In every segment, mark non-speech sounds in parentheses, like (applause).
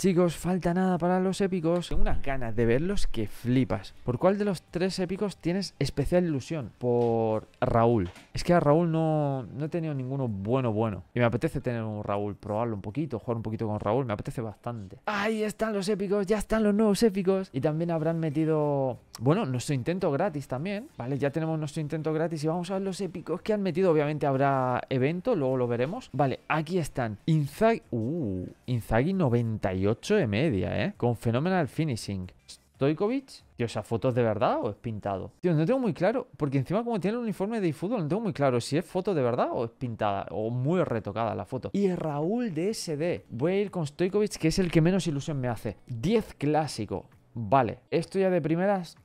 Chicos, falta nada para los épicos. Tengo unas ganas de verlos que flipas. ¿Por cuál de los tres épicos tienes especial ilusión? Por Raúl. Es que a Raúl no, no he tenido ninguno bueno bueno. Y me apetece tener un Raúl, probarlo un poquito, jugar un poquito con Raúl. Me apetece bastante. Ahí están los épicos, ya están los nuevos épicos. Y también habrán metido, bueno, nuestro intento gratis también. Vale, ya tenemos nuestro intento gratis y vamos a ver los épicos que han metido. Obviamente habrá evento, luego lo veremos. Vale, aquí están. Inzaghi, uh, Inzaghi 98. 8 de media, ¿eh? Con Phenomenal Finishing. Stoikovic. tío, ¿esa foto de verdad o es pintado? Tío, no tengo muy claro, porque encima como tiene el uniforme de fútbol, no tengo muy claro si es foto de verdad o es pintada, o muy retocada la foto. Y Raúl de SD, voy a ir con Stoikovic, que es el que menos ilusión me hace. 10 clásico, vale, esto ya de primeras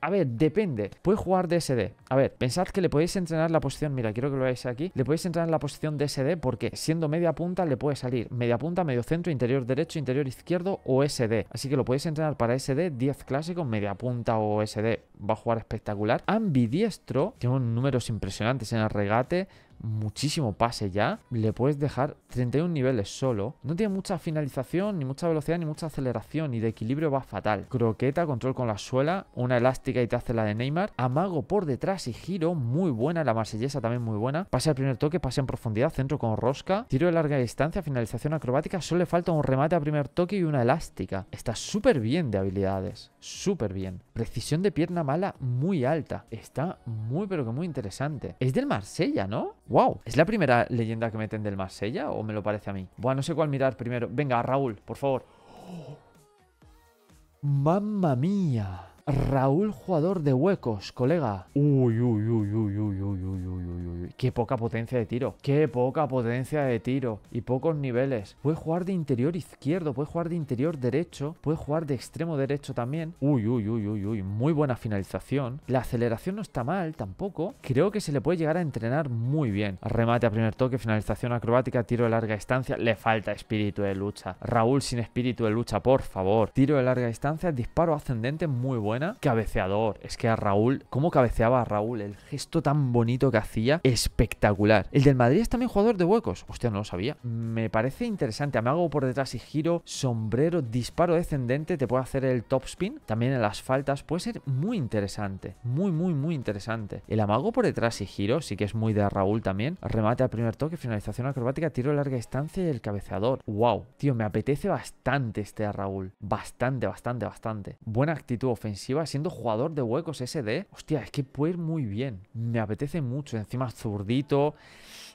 a ver, depende. Puedes jugar de SD A ver, pensad que le podéis entrenar la posición. Mira, quiero que lo veáis aquí. Le podéis entrenar la posición De SD porque siendo media punta le puede salir media punta, medio centro, interior derecho, interior izquierdo o SD. Así que lo podéis entrenar para SD, 10 clásicos, media punta o SD. Va a jugar espectacular. Ambidiestro, tiene unos números impresionantes en el regate muchísimo pase ya, le puedes dejar 31 niveles solo. No tiene mucha finalización, ni mucha velocidad, ni mucha aceleración, Y de equilibrio va fatal. Croqueta, control con la suela, una elástica y te hace la de Neymar. Amago por detrás y giro, muy buena. La marsellesa también muy buena. Pase al primer toque, pase en profundidad, centro con rosca. Tiro de larga distancia, finalización acrobática. Solo le falta un remate a primer toque y una elástica. Está súper bien de habilidades súper bien. Precisión de pierna mala muy alta. Está muy, pero que muy interesante. Es del Marsella, ¿no? ¡Wow! ¿Es la primera leyenda que meten del Marsella o me lo parece a mí? Bueno, no sé cuál mirar primero. Venga, Raúl, por favor. ¡Oh! ¡Mamma mía! Raúl, jugador de huecos, colega. Uy, uy, uy, uy, uy, uy, uy, uy, uy, uy. Qué poca potencia de tiro. Qué poca potencia de tiro. Y pocos niveles. Puede jugar de interior izquierdo, puede jugar de interior derecho, puede jugar de extremo derecho también. Uy, uy, uy, uy, uy. Muy buena finalización. La aceleración no está mal tampoco. Creo que se le puede llegar a entrenar muy bien. Remate a primer toque, finalización acrobática, tiro de larga distancia. Le falta espíritu de lucha. Raúl sin espíritu de lucha, por favor. Tiro de larga distancia, disparo ascendente muy bueno. Cabeceador. Es que a Raúl, ¿cómo cabeceaba a Raúl? El gesto tan bonito que hacía, espectacular. El del Madrid es también jugador de huecos. Hostia, no lo sabía. Me parece interesante. Amago por detrás y giro, sombrero, disparo descendente. Te puede hacer el topspin. También en las faltas. Puede ser muy interesante. Muy, muy, muy interesante. El amago por detrás y giro, sí que es muy de Raúl también. Remate al primer toque, finalización acrobática, tiro a larga distancia y el cabeceador. ¡Wow! Tío, me apetece bastante este a Raúl. Bastante, bastante, bastante. Buena actitud ofensiva iba siendo jugador de huecos SD. Hostia, es que puede ir muy bien. Me apetece mucho. Encima zurdito.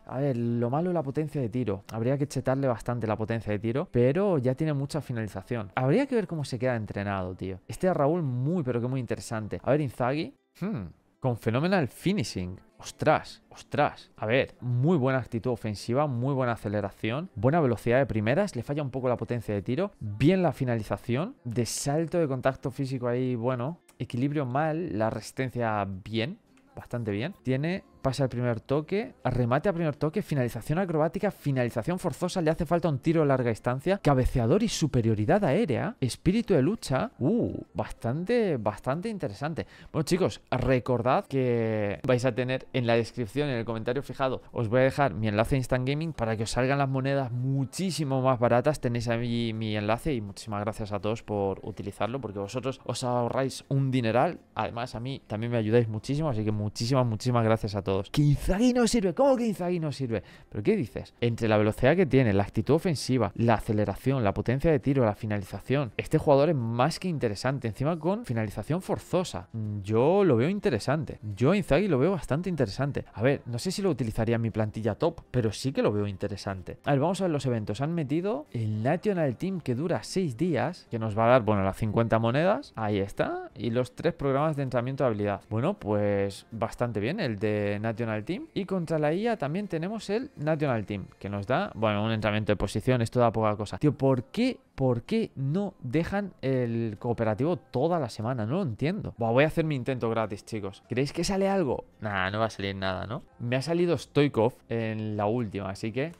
A ver, lo malo es la potencia de tiro. Habría que chetarle bastante la potencia de tiro, pero ya tiene mucha finalización. Habría que ver cómo se queda entrenado, tío. Este Raúl muy, pero que muy interesante. A ver, Inzaghi. Hmm, con fenomenal Finishing ostras, ostras. A ver, muy buena actitud ofensiva, muy buena aceleración, buena velocidad de primeras, le falla un poco la potencia de tiro, bien la finalización, de salto de contacto físico ahí, bueno, equilibrio mal, la resistencia bien, bastante bien. Tiene pase al primer toque, remate al primer toque, finalización acrobática, finalización forzosa, le hace falta un tiro a larga distancia, cabeceador y superioridad aérea, espíritu de lucha, uh, bastante, bastante interesante. Bueno chicos, recordad que vais a tener en la descripción, en el comentario fijado, os voy a dejar mi enlace Instant Gaming para que os salgan las monedas muchísimo más baratas, tenéis ahí mi enlace y muchísimas gracias a todos por utilizarlo porque vosotros os ahorráis un dineral, además a mí también me ayudáis muchísimo, así que muchísimas, muchísimas gracias a todos todos. Que Inzaghi no sirve. ¿Cómo que Inzaghi no sirve? ¿Pero qué dices? Entre la velocidad que tiene, la actitud ofensiva, la aceleración, la potencia de tiro, la finalización, este jugador es más que interesante. Encima con finalización forzosa. Yo lo veo interesante. Yo Inzaghi lo veo bastante interesante. A ver, no sé si lo utilizaría en mi plantilla top, pero sí que lo veo interesante. A ver, vamos a ver los eventos. Han metido el National Team que dura 6 días, que nos va a dar, bueno, las 50 monedas. Ahí está. Y los tres programas de entrenamiento de habilidad. Bueno, pues bastante bien. El de National Team. Y contra la IA también tenemos el National Team, que nos da, bueno, un entrenamiento de posición, esto da poca cosa. Tío, ¿por qué ¿Por qué no dejan el cooperativo toda la semana? No lo entiendo. voy a hacer mi intento gratis, chicos. ¿Creéis que sale algo? Nah, no va a salir nada, ¿no? Me ha salido Stoikov en la última, así que...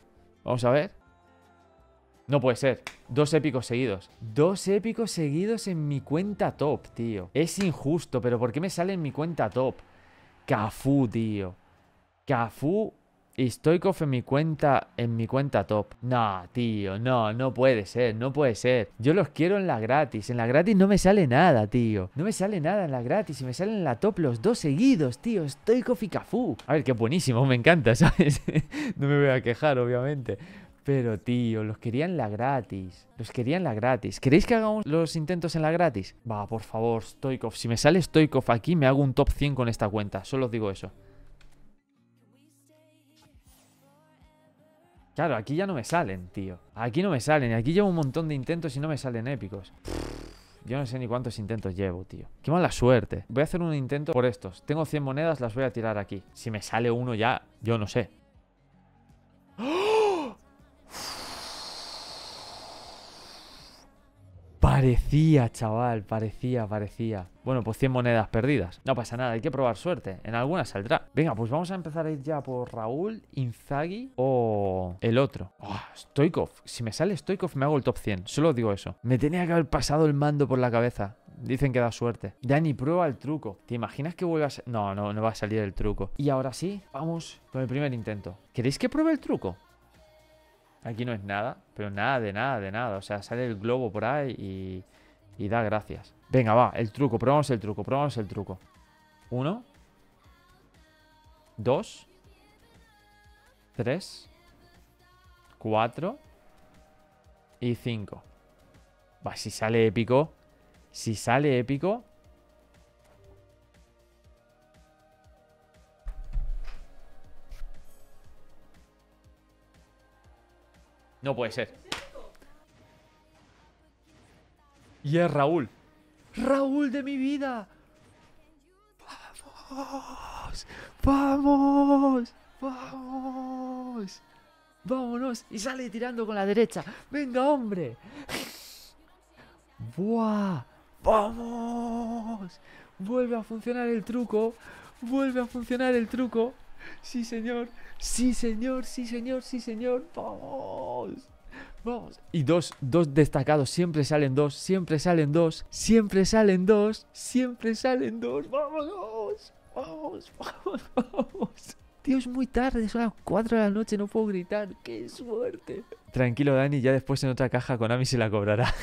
Vamos a ver. No puede ser. Dos épicos seguidos. Dos épicos seguidos en mi cuenta top, tío. Es injusto, pero ¿por qué me sale en mi cuenta top? Cafú, tío. Cafú y Stoikov en mi cuenta, en mi cuenta top. No, tío, no, no puede ser, no puede ser. Yo los quiero en la gratis. En la gratis no me sale nada, tío. No me sale nada en la gratis y me salen en la top los dos seguidos, tío. Stoikov y Cafú. A ver, qué buenísimo, me encanta, (laughs) ¿sabes? no me voy a quejar, obviamente. Pero tío, los querían la gratis. Los querían la gratis. ¿Queréis que hagamos los intentos en la gratis? Va, por favor, Stoikov. Si me sale Stoikov aquí, me hago un top 100 con esta cuenta. Solo os digo eso. Claro, aquí ya no me salen, tío. Aquí no me salen. Aquí llevo un montón de intentos y no me salen épicos. yo no sé ni cuántos intentos llevo, tío. Qué mala suerte. Voy a hacer un intento por estos. Tengo 100 monedas, las voy a tirar aquí. Si me sale uno ya, yo no sé. Parecía, chaval, parecía, parecía. Bueno, pues 100 monedas perdidas. No pasa nada, hay que probar suerte. En alguna saldrá. Venga, pues vamos a empezar a ir ya por Raúl, Inzaghi o el otro. Oh, Stoikov. Si me sale Stoikov me hago el top 100. Solo digo eso. Me tenía que haber pasado el mando por la cabeza. Dicen que da suerte. Dani, prueba el truco. ¿Te imaginas que vuelvas? A... No, no, no va a salir el truco. Y ahora sí, vamos con el primer intento. ¿Queréis que pruebe el truco? Aquí no es nada, pero nada de nada, de nada. O sea, sale el globo por ahí y, y da gracias. Venga, va, el truco, probamos el truco, probamos el truco. Uno. Dos. Tres. Cuatro. Y cinco. Va, si sale épico. Si sale épico. No puede ser. Y es Raúl. ¡Raúl de mi vida! ¡Vamos! ¡Vamos! ¡Vamos! ¡Vámonos! Y sale tirando con la derecha. ¡Venga, hombre! ¡Buah! ¡Vamos! Vuelve a funcionar el truco. Vuelve a funcionar el truco sí señor, sí señor, sí señor, sí señor, vamos. Vamos. Y dos, dos destacados, siempre salen dos, siempre salen dos, siempre salen dos, siempre salen dos. vamos, vamos, vamos, vamos. Tío, es muy tarde, son las cuatro de la noche, no puedo gritar. ¡Qué suerte! Tranquilo, Dani, ya después en otra caja con Amy se la cobrará.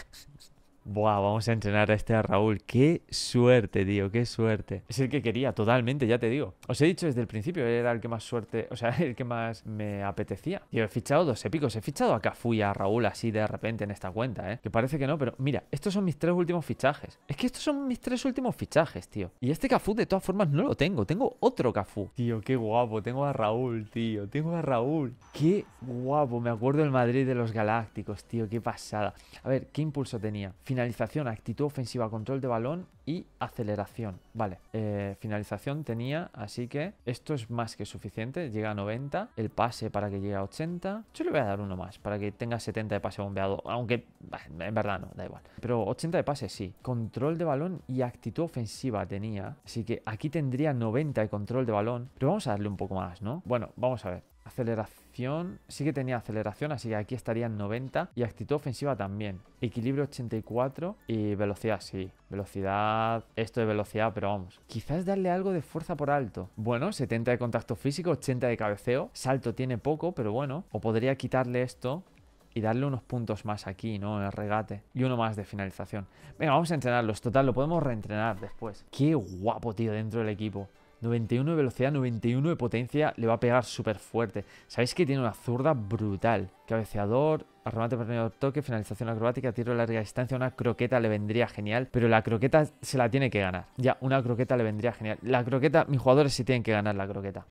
Buah, vamos a entrenar a este a Raúl. Qué suerte, tío, qué suerte. Es el que quería, totalmente, ya te digo. Os he dicho desde el principio, era el que más suerte, o sea, (laughs) el que más me apetecía. Yo he fichado dos épicos, he fichado a Cafu y a Raúl así de repente en esta cuenta, ¿eh? Que parece que no, pero mira, estos son mis tres últimos fichajes. Es que estos son mis tres últimos fichajes, tío. Y este Cafú, de todas formas, no lo tengo. Tengo otro Cafú. Tío, qué guapo. Tengo a Raúl, tío. Tengo a Raúl. Qué guapo. Me acuerdo el Madrid de los Galácticos, tío. Qué pasada. A ver, ¿qué impulso tenía? finalización, actitud ofensiva, control de balón y aceleración. Vale, eh, finalización tenía, así que esto es más que suficiente. Llega a 90, el pase para que llegue a 80. Yo le voy a dar uno más para que tenga 70 de pase bombeado, aunque en verdad no, da igual. Pero 80 de pase sí. Control de balón y actitud ofensiva tenía, así que aquí tendría 90 de control de balón. Pero vamos a darle un poco más, ¿no? Bueno, vamos a ver. Aceleración, sí que tenía aceleración, así que aquí estaría en 90. Y actitud ofensiva también. Equilibrio 84 y velocidad, sí. Velocidad, esto de velocidad, pero vamos. Quizás darle algo de fuerza por alto. Bueno, 70 de contacto físico, 80 de cabeceo. Salto tiene poco, pero bueno. O podría quitarle esto y darle unos puntos más aquí, ¿no? En el regate. Y uno más de finalización. Venga, vamos a entrenarlos. Total, lo podemos reentrenar después. Qué guapo, tío, dentro del equipo. 91 de velocidad, 91 de potencia, le va a pegar súper fuerte. Sabéis que tiene una zurda brutal. Cabeceador, remate medio toque, finalización acrobática, tiro de larga distancia, una croqueta le vendría genial, pero la croqueta se la tiene que ganar. Ya, una croqueta le vendría genial. La croqueta, mis jugadores sí tienen que ganar la croqueta.